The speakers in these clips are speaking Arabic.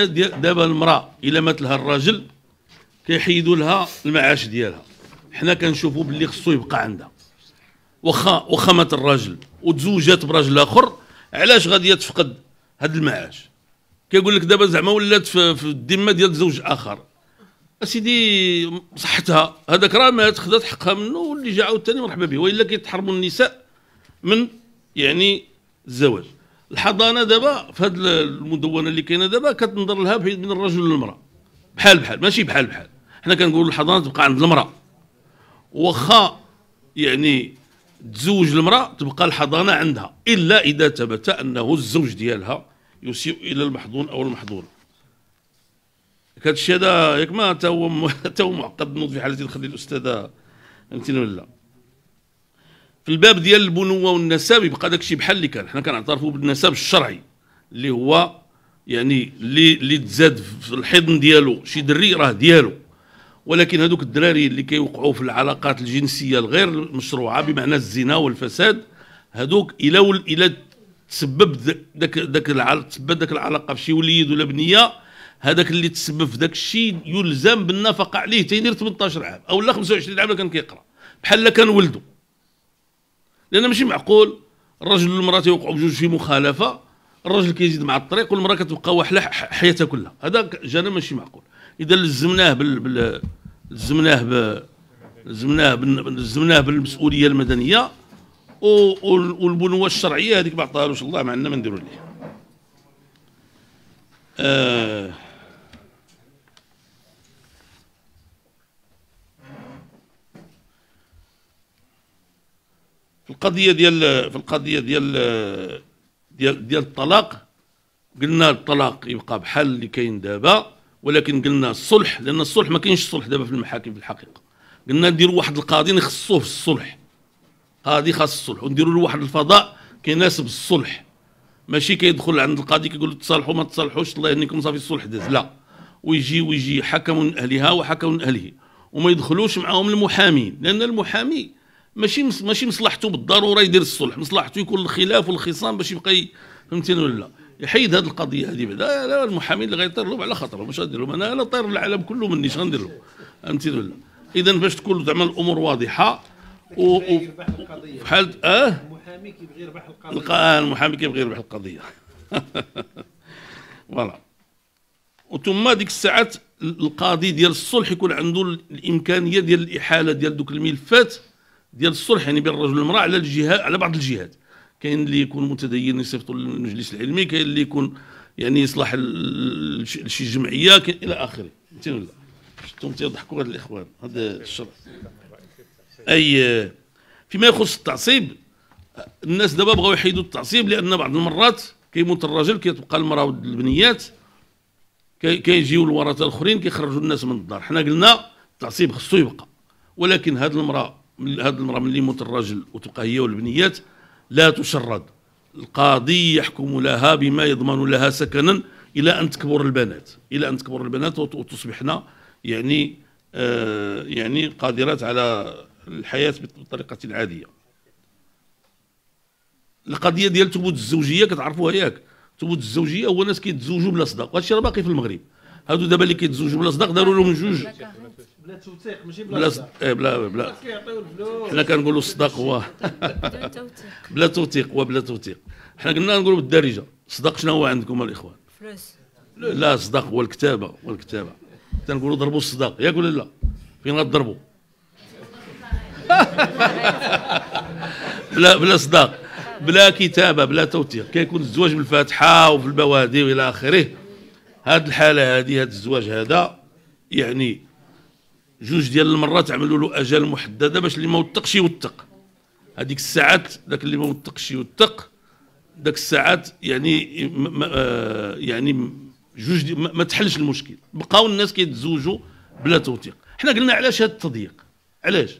هي دابا المراه الا مات لها الراجل كيحيدوا لها المعاش ديالها حنا كنشوفوا باللي خصو يبقى عندها واخا واخا مات الراجل وتزوجات براجل اخر علاش غادي تفقد هذا المعاش كيقول لك دابا زعما ولات في, الذمه ديال زوج اخر اسيدي صحتها هذاك راه مات خدات حقها منه واللي جا عاوتاني مرحبا به والا كيتحرموا النساء من يعني الزواج الحضانه دابا في هذه المدونه اللي كاينه دابا كتنظر لها من الرجل للمراه بحال بحال ماشي بحال بحال حنا كنقولوا الحضانه تبقى عند المراه واخا يعني تزوج المراه تبقى الحضانه عندها الا اذا ثبت انه الزوج ديالها يسيء الى المحضون او المحظور كهذا هذا ياك ما تا هو تا هو معقد نوض في حالتي نخلي الاستاذه فهمتيني ولا في الباب ديال البنوه والنسب يبقى داكشي بحال اللي كان حنا كنعترفوا بالنسب الشرعي اللي هو يعني اللي اللي تزاد في الحضن ديالو شي دري راه ديالو ولكن هذوك الدراري اللي كيوقعوا في العلاقات الجنسيه الغير مشروعه بمعنى الزنا والفساد هذوك الى الى تسبب داك داك تسبب داك العلاقه بشي وليد ولا بنيه هذاك اللي تسبب في داك الشيء يلزم بالنفقه عليه تيدير 18 عام او لا 25 عام كان كيقرا بحال كان ولده لان ماشي معقول الرجل والمراه تيوقعوا بجوج في مخالفه الرجل كيزيد مع الطريق والمراه كتبقى واحله حياتها كلها هذا جانا ماشي معقول اذا لزمناه بال, بال... لزمناه لزمناه بال... لزمناه بالمسؤوليه المدنيه والبنوه الشرعيه هذيك ما عطاهالوش الله ما عندنا ما نديروا ليه آه القضيه ديال في القضيه ديال ديال ديال الطلاق قلنا الطلاق يبقى بحال اللي كاين دابا ولكن قلنا الصلح لان الصلح ما كاينش الصلح دابا في المحاكم في الحقيقه قلنا نديروا واحد القاضي نخصوه في الصلح قاضي خاص الصلح ونديروا له واحد الفضاء كيناسب الصلح ماشي كيدخل عند القاضي كيقول له تصالحوا ما تصالحوش الله يهنيكم صافي الصلح داز لا ويجي ويجي حكم من اهلها وحكم من اهله وما يدخلوش معاهم المحامين لان المحامي ماشي ماشي مصلحته بالضروره يدير الصلح مصلحته يكون الخلاف والخصام باش يبقى فهمتيني ولا يحيد هذه القضيه هذه بعدا لا المحامين اللي غيطير لهم على خاطرهم باش غندير لهم انا لا طير العالم كله مني اش غندير لهم فهمتيني ولا اذا باش تكون زعما الامور واضحه و بحال اه المحامي كيبغي يربح القضيه اه، المحامي كيبغي يربح القضيه فوالا وثم ديك الساعات القاضي ديال الصلح يكون عنده الامكانيه ديال الاحاله ديال دوك الملفات ديال الصلح يعني بين الرجل والمراه على الجهه على بعض الجهات كاين اللي يكون متدين يصيفطوا للمجلس العلمي كاين اللي يكون يعني يصلح لشي جمعيه الى اخره فهمتي ولا شفتهم تيضحكوا هاد الاخوان هذا الشر اي فيما يخص التعصيب الناس دابا بغاو يحيدوا التعصيب لان بعض المرات كيموت الرجل كتبقى المراه والبنيات كيجيو الورثه الاخرين كيخرجوا الناس من الدار حنا قلنا التعصيب خصو يبقى ولكن هاد المراه هذه المراه ملي يموت الرجل وتبقى هي والبنيات لا تشرد القاضي يحكم لها بما يضمن لها سكنا الى ان تكبر البنات الى ان تكبر البنات وتصبحن يعني آه يعني قادرات على الحياه بالطريقه العاديه القضيه ديال ثبوت الزوجيه كتعرفوها ياك ثبوت الزوجيه هو ناس كيتزوجوا بلا صداق وهادشي راه باقي في المغرب هادو دابا اللي كيتزوجوا بلا صداق داروا لهم جوج بلا توثيق ماشي إيه، بلا بلا بلا بلا كيعطيو الفلوس حنا كنقولوا الصداق هو بلا توثيق بلا توثيق هو بلا توثيق حنا قلنا نقولوا بالدارجه الصداق شنو هو عندكم الاخوان فلوس لا الصداق هو الكتابه والكتابه تنقولوا ضربوا الصداق ياك ولا لا فين غتضربوا بلا بلا صداق بلا كتابه بلا توثيق كيكون الزواج بالفاتحه وفي البوادي والى اخره هذه الحاله هذه هذا الزواج هذا يعني جوج ديال المرات عملوا له اجال محدده باش اللي ما وثقش يوثق هذيك الساعات ذاك اللي ما وثقش يوثق ذاك الساعات يعني ما آه، يعني جوج ما تحلش المشكل بقاو الناس كيتزوجوا بلا توثيق حنا قلنا علاش هذا التضييق علاش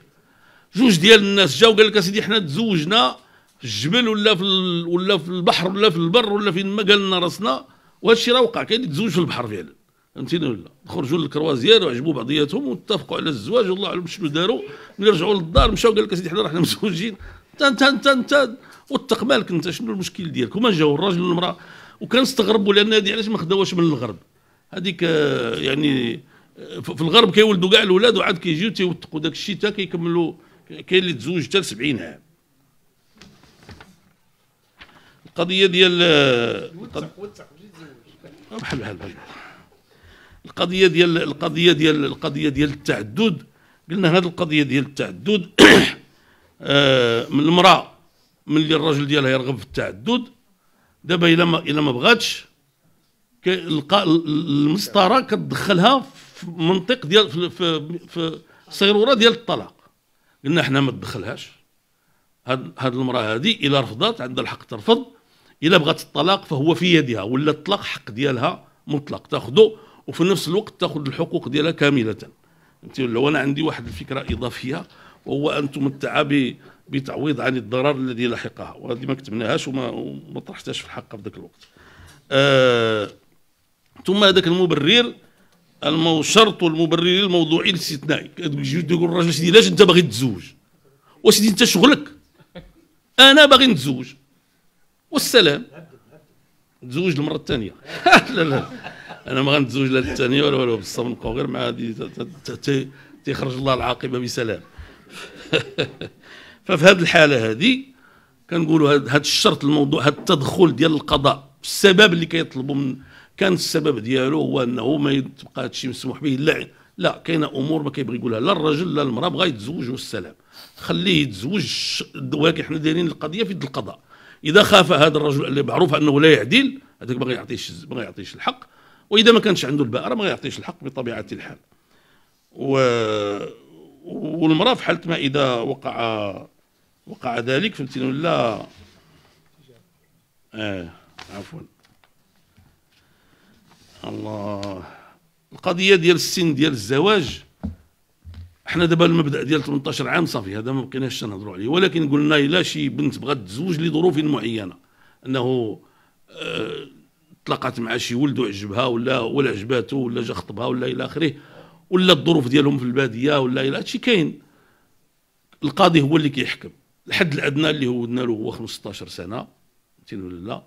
جوج ديال الناس جاو قال لك اسيدي حنا تزوجنا في الجبل ولا في ولا في البحر ولا في البر ولا فين ما قال لنا راسنا وهذا الشيء راه وقع كاين اللي تزوج في البحر فعلا فهمتيني ولا خرجوا للكروازيير وعجبوا بعضياتهم واتفقوا على الزواج والله اعلم شنو داروا ملي رجعوا للدار مشاو قال لك اسيدي حنا رحنا مزوجين تان تان تان تان واتق مالك انت شنو المشكل ديالك وما جاو الراجل والمراه وكان استغربوا لان هذه علاش ما خداوهاش من الغرب هذيك آه، يعني آه، في الغرب كيولدوا كاع الاولاد وعاد كيجيو تيوثقوا داك الشيء حتى كيكملوا كاين اللي تزوج حتى 70 عام القضيه ديال آه، وثق وثق بحال بحال بحال القضيه ديال القضيه ديال القضيه ديال التعدد قلنا هذه القضيه ديال التعدد آه من المراه من اللي الراجل ديالها يرغب في التعدد دابا الا ما الا ما بغاتش المسطره كتدخلها في منطق ديال في, في, في صيروره ديال الطلاق قلنا حنا ما تدخلهاش هاد هاد المراه هذه الا رفضت عندها الحق ترفض الا بغات الطلاق فهو في يدها ولا الطلاق حق ديالها مطلق تاخذه وفي نفس الوقت تاخذ الحقوق ديالها كامله انت لو انا عندي واحد الفكره اضافيه وهو ان تمتع بتعويض عن الضرر الذي لحقها وهذه ما كتبناهاش وما, طرحتهاش في الحق في ذاك الوقت آه ثم هذاك المبرر المو شرط المبرر الموضوعي الاستثنائي تقول الراجل سيدي علاش انت باغي تزوج وسيدي انت شغلك انا باغي نتزوج والسلام تزوج المره الثانيه لا لا انا ما غنتزوج لا الثانيه ولا والو بصح نبقاو غير مع هذه تيخرج الله العاقبه بسلام ففي هذه الحاله هذه كنقولوا هذا الشرط الموضوع هذا التدخل ديال القضاء السبب اللي كيطلبوا من كان السبب ديالو هو انه ما يبقى هادشي مسموح به لا لا كاينه امور ما كيبغي يقولها لا الرجل لا المراه بغا يتزوج والسلام خليه يتزوج ولكن حنا دايرين القضيه في يد القضاء اذا خاف هذا الرجل اللي معروف انه لا يعدل هذاك باغي يعطيش ما يعطيش الحق واذا ما كانش عنده البقره ما يعطيش الحق بطبيعه الحال و... والمراه في حاله ما اذا وقع وقع ذلك فهمتي ولا اه عفوا الله القضيه ديال السن ديال الزواج حنا دابا المبدا ديال 18 عام صافي هذا ما بقيناش نهضروا عليه ولكن قلنا الا شي بنت بغات تزوج لظروف معينه انه آه تلاقات مع شي ولد وعجبها ولا ولا عجباتو ولا جا خطبها ولا الى اخره ولا الظروف ديالهم في الباديه ولا الى هادشي كاين القاضي هو اللي كيحكم الحد الادنى اللي هو ودنا له هو 15 سنه فهمتيني ولا لا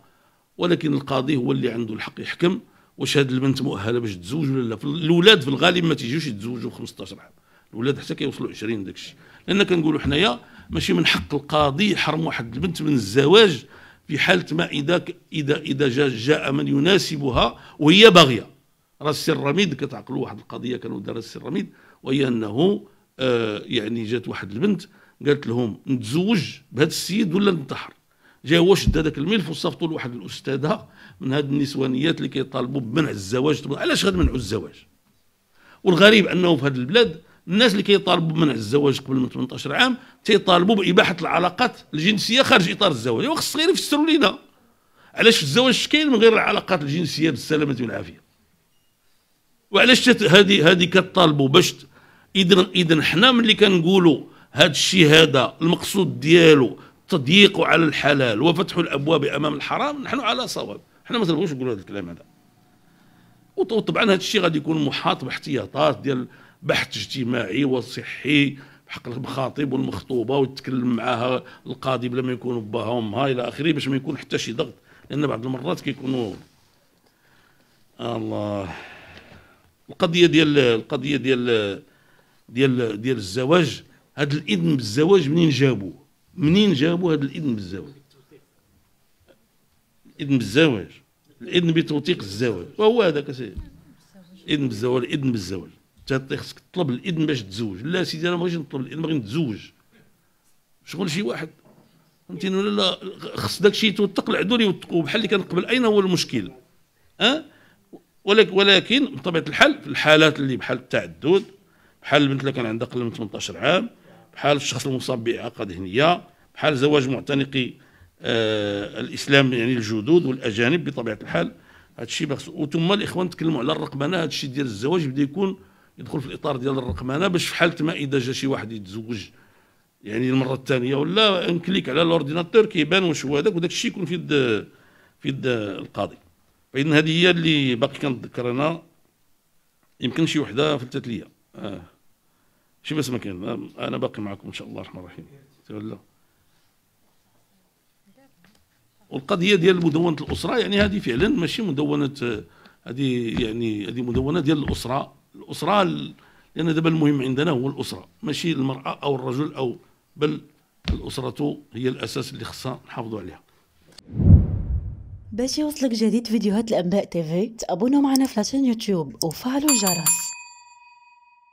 ولكن القاضي هو اللي عنده الحق يحكم واش هاد البنت مؤهله باش تزوج ولا لا الاولاد في الغالب ما تيجيوش يتزوجوا في 15 عام الاولاد حتى كيوصلوا 20 داكشي لان كنقولوا حنايا ماشي من حق القاضي يحرم واحد البنت من الزواج في حالة ما إذا إذا إذا جاء, من يناسبها وهي باغية راس السراميد كتعقلوا واحد القضية كانوا دار السراميد وهي أنه آه يعني جات واحد البنت قالت لهم نتزوج بهذا السيد ولا ننتحر جا هو شد هذاك الملف وصفطوا لواحد الاستاذه من هاد النسوانيات اللي كيطالبوا بمنع الزواج علاش منعوا الزواج والغريب انه في هذه البلاد الناس اللي كيطالبوا بمنع الزواج قبل من 18 عام تيطالبوا باباحه العلاقات الجنسيه خارج اطار الزواج وخص غير يفسروا لينا علاش الزواج كاين من غير العلاقات الجنسيه بالسلامه والعافيه وعلاش هذه هذه كطالبوا باش اذا اذا حنا ملي كنقولوا هذا الشيء هذا المقصود ديالو تضييق على الحلال وفتح الابواب امام الحرام نحن على صواب حنا ما تنبغيوش نقولوا هذا الكلام هذا وطبعا هذا الشيء غادي يكون محاط باحتياطات ديال بحث اجتماعي وصحي بحق المخاطب والمخطوبه ويتكلم معاها القاضي بلا ما يكونوا باها وامها الى اخره باش ما يكون حتى شي ضغط لان بعض المرات كيكونوا الله القضيه ديال القضيه ديال ديال ديال الزواج هذا الاذن بالزواج منين جابوه منين جابوا هذا الاذن بالزواج الاذن بالزواج الاذن بتوثيق الزواج وهو هذاك سيدي اذن بالزواج اذن بالزواج انت خصك تطلب الاذن باش تزوج لا سيدي انا ما بغيتش نطلب الاذن بغيت نتزوج شغل شي واحد فهمتيني ولا لا خص داك الشيء يتوثق العدول يوثقوا بحال اللي كان قبل اين هو المشكل أه؟ ولكن ولكن بطبيعه الحال في الحالات اللي بحال التعدد بحال البنت اللي كان عندها اقل من 18 عام بحال الشخص المصاب باعاقه ذهنيه بحال زواج معتنقي آه الاسلام يعني الجدود والاجانب بطبيعه الحال هذا الشيء وثم الاخوان تكلموا على الرقمنه هذا الشيء ديال الزواج بدا يكون يدخل في الاطار ديال الرقمنه باش في حاله ما اذا جا شي واحد يتزوج يعني المره الثانيه ولا نكليك على لورديناتور كيبان واش هو هذاك وداك الشيء يكون في يد في يد القاضي فاذا هذه هي اللي باقي كنتذكر انا يمكن شي وحده فلتت ليا آه. شي بس ما كان انا باقي معكم ان شاء الله الرحمن الرحيم تولى والقضيه ديال مدونه الاسره يعني هذه فعلا ماشي مدونه آه، هذه يعني هذه مدونه ديال الاسره الأسرة لأن دابا المهم عندنا هو الأسرة ماشي المرأة أو الرجل أو بل الأسرة هي الأساس اللي خصنا نحافظوا عليها باش يوصلك جديد فيديوهات الأنباء تيفي تابونا معنا في لاشين يوتيوب وفعلوا الجرس